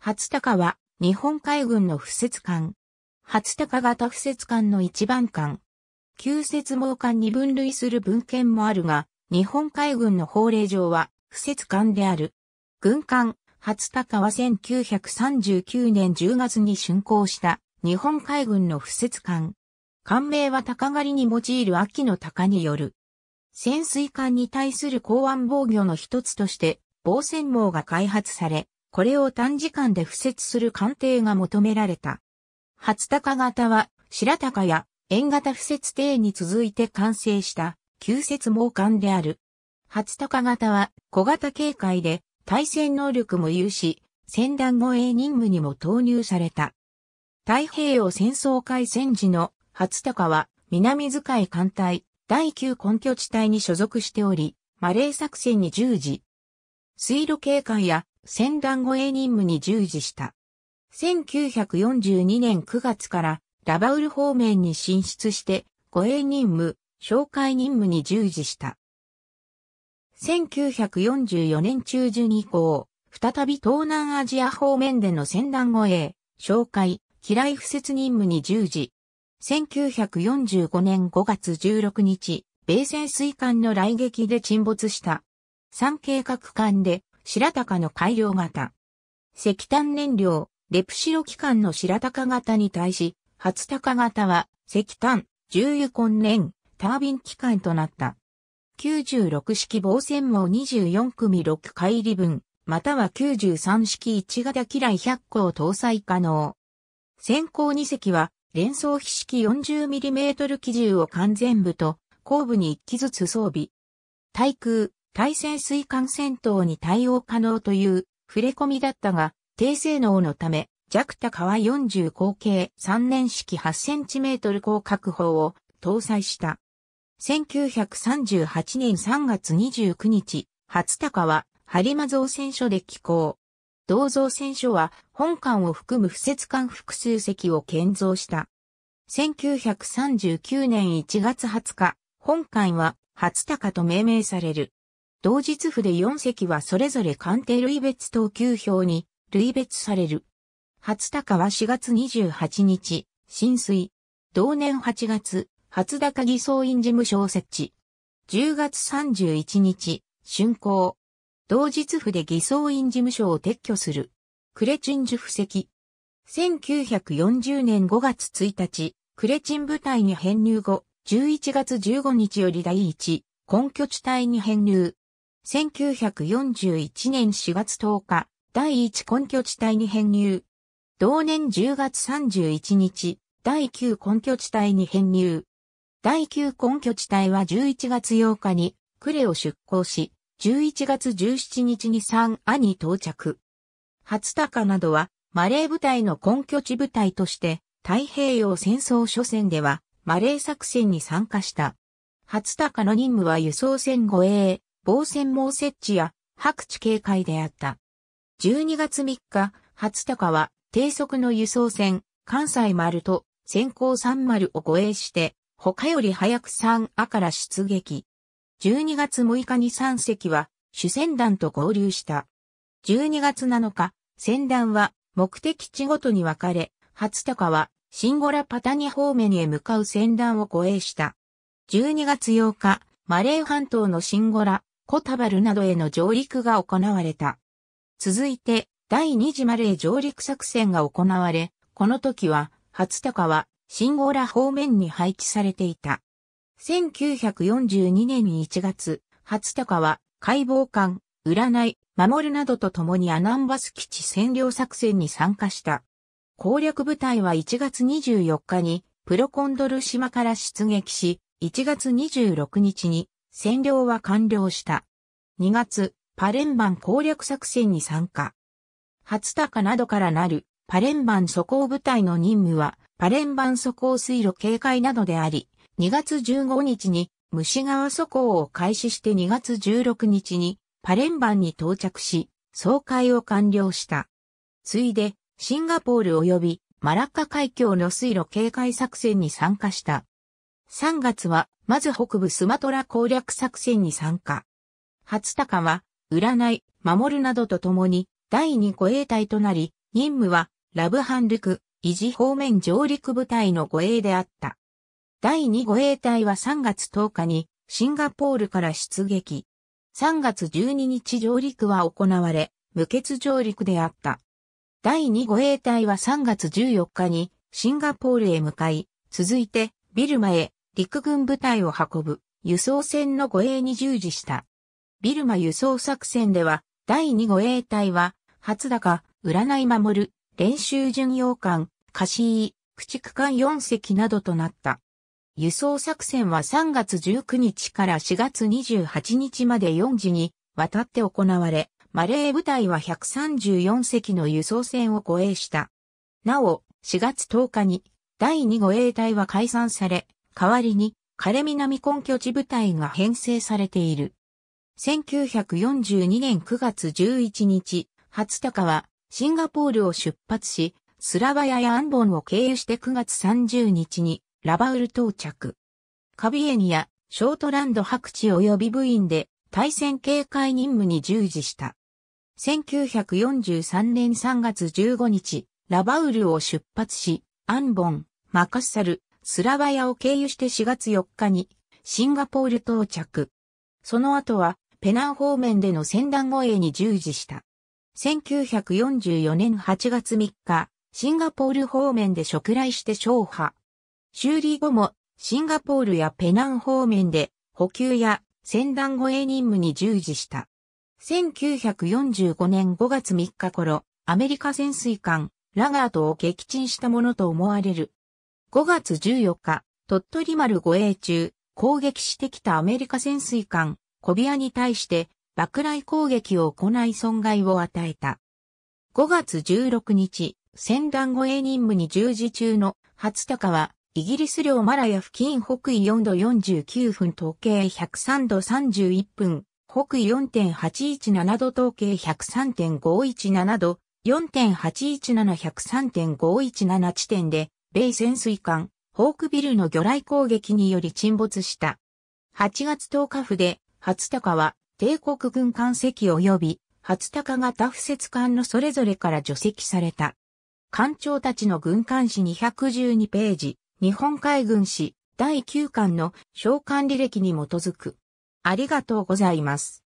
初高は、日本海軍の不設艦。初高型不設艦の一番艦。旧設網艦に分類する文献もあるが、日本海軍の法令上は、不設艦である。軍艦、初高は1939年10月に竣工した日本海軍の不設艦。艦名は高狩りに用いる秋の鷹による。潜水艦に対する港湾防御の一つとして、防戦網が開発され、これを短時間で付設する鑑定が求められた。初高型は、白高や円型付設艇に続いて完成した、旧設猛艦である。初高型は、小型警戒で、対戦能力も有し、船団護衛任務にも投入された。太平洋戦争開戦時の初高は、南遣い艦隊、第9根拠地帯に所属しており、マレー作戦に従事。水路警戒や戦団護衛任務に従事した。1942年9月からラバウル方面に進出して護衛任務、紹介任務に従事した。1944年中旬以降、再び東南アジア方面での戦団護衛、紹介、機雷敷設任務に従事。1945年5月16日、米潜水艦の来撃で沈没した。3計画艦で白鷹の改良型。石炭燃料、レプシロ機関の白鷹型に対し、初鷹型は石炭、重油混連、タービン機関となった。96式防線網24組6回り分、または93式1型機雷100個を搭載可能。先行2隻は、連装飛式 40mm 機銃を完全部と、後部に1機ずつ装備。対空、対潜水艦戦闘に対応可能という触れ込みだったが、低性能のため、弱高は40口径3年式8トル広角砲を搭載した。1938年3月29日、初高は播磨造船所で寄港。同造船所は本館を含む不設艦複数席を建造した。1939年1月20日、本館は初高と命名される。同日府で4席はそれぞれ官邸類別等級表に類別される。初高は4月28日、浸水。同年8月、初高偽装院事務所を設置。10月31日、竣工。同日府で偽装院事務所を撤去する。クレチンジュ布石。1940年5月1日、クレチン部隊に編入後、11月15日より第一、根拠地帯に編入。1941年4月10日、第1根拠地帯に編入。同年10月31日、第9根拠地帯に編入。第9根拠地帯は11月8日に、クレを出港し、11月17日に3アに到着。初高などは、マレー部隊の根拠地部隊として、太平洋戦争初戦では、マレー作戦に参加した。初高の任務は輸送船護衛、防線網設置や白地警戒であった。12月3日、初高は低速の輸送船、関西丸と先行3丸を護衛して、他より早く3赤から出撃。12月6日に3隻は主戦団と合流した。12月7日、戦団は目的地ごとに分かれ、初高はシンゴラパタニ方面へ向かう戦団を護衛した。12月8日、マレー半島のシンゴラ、コタバルなどへの上陸が行われた。続いて、第二次マレー上陸作戦が行われ、この時は、初鷹は、シンゴーラ方面に配置されていた。1942年1月、初鷹は、解剖艦、占い、守るなどと共にアナンバス基地占領作戦に参加した。攻略部隊は1月24日に、プロコンドル島から出撃し、1月26日に占領は完了した。2月、パレンバン攻略作戦に参加。初高などからなるパレンバン素行部隊の任務は、パレンバン素行水路警戒などであり、2月15日に虫川素行を開始して2月16日にパレンバンに到着し、総会を完了した。ついで、シンガポール及びマラッカ海峡の水路警戒作戦に参加した。3月は、まず北部スマトラ攻略作戦に参加。初鷹は、占い、守るなどと共に、第2護衛隊となり、任務は、ラブハンルク、維持方面上陸部隊の護衛であった。第2護衛隊は3月10日に、シンガポールから出撃。3月12日上陸は行われ、無血上陸であった。第2護衛隊は3月14日に、シンガポールへ向かい、続いて、ビルマへ、陸軍部隊を運ぶ、輸送船の護衛に従事した。ビルマ輸送作戦では、第2護衛隊は、初高、占い守る、練習巡洋艦、貸ー、駆逐艦4隻などとなった。輸送作戦は3月19日から4月28日まで4時に渡って行われ、マレー部隊は134隻の輸送船を護衛した。なお、4月10日に第2護衛隊は解散され、代わりに、カレ南根拠地部隊が編成されている。1942年9月11日、初高はシンガポールを出発し、スラバヤやアンボンを経由して9月30日にラバウル到着。カビエニア、ショートランド白地及び部員で対戦警戒任務に従事した。1943年3月15日、ラバウルを出発し、アンボン、マカッサル、スラバヤを経由して4月4日にシンガポール到着。その後はペナン方面での戦団護衛に従事した。1944年8月3日、シンガポール方面で職来して勝破。修理後も、シンガポールやペナン方面で補給や戦団護衛任務に従事した。1945年5月3日頃、アメリカ潜水艦、ラガートを撃沈したものと思われる。5月14日、鳥取丸護衛中、攻撃してきたアメリカ潜水艦、小部屋に対して爆雷攻撃を行い損害を与えた。5月16日、戦団護衛任務に従事中の初高は、イギリス領マラヤ付近北緯4度49分統計103度31分、北緯4.817度統計103.517度、4.817103.517地点で、米潜水艦、ホークビルの魚雷攻撃により沈没した。8月10日府で初鷹は帝国軍艦籍及び初鷹型不設艦のそれぞれから除籍された。艦長たちの軍艦誌212ページ、日本海軍誌第9巻の召喚履歴に基づく。ありがとうございます。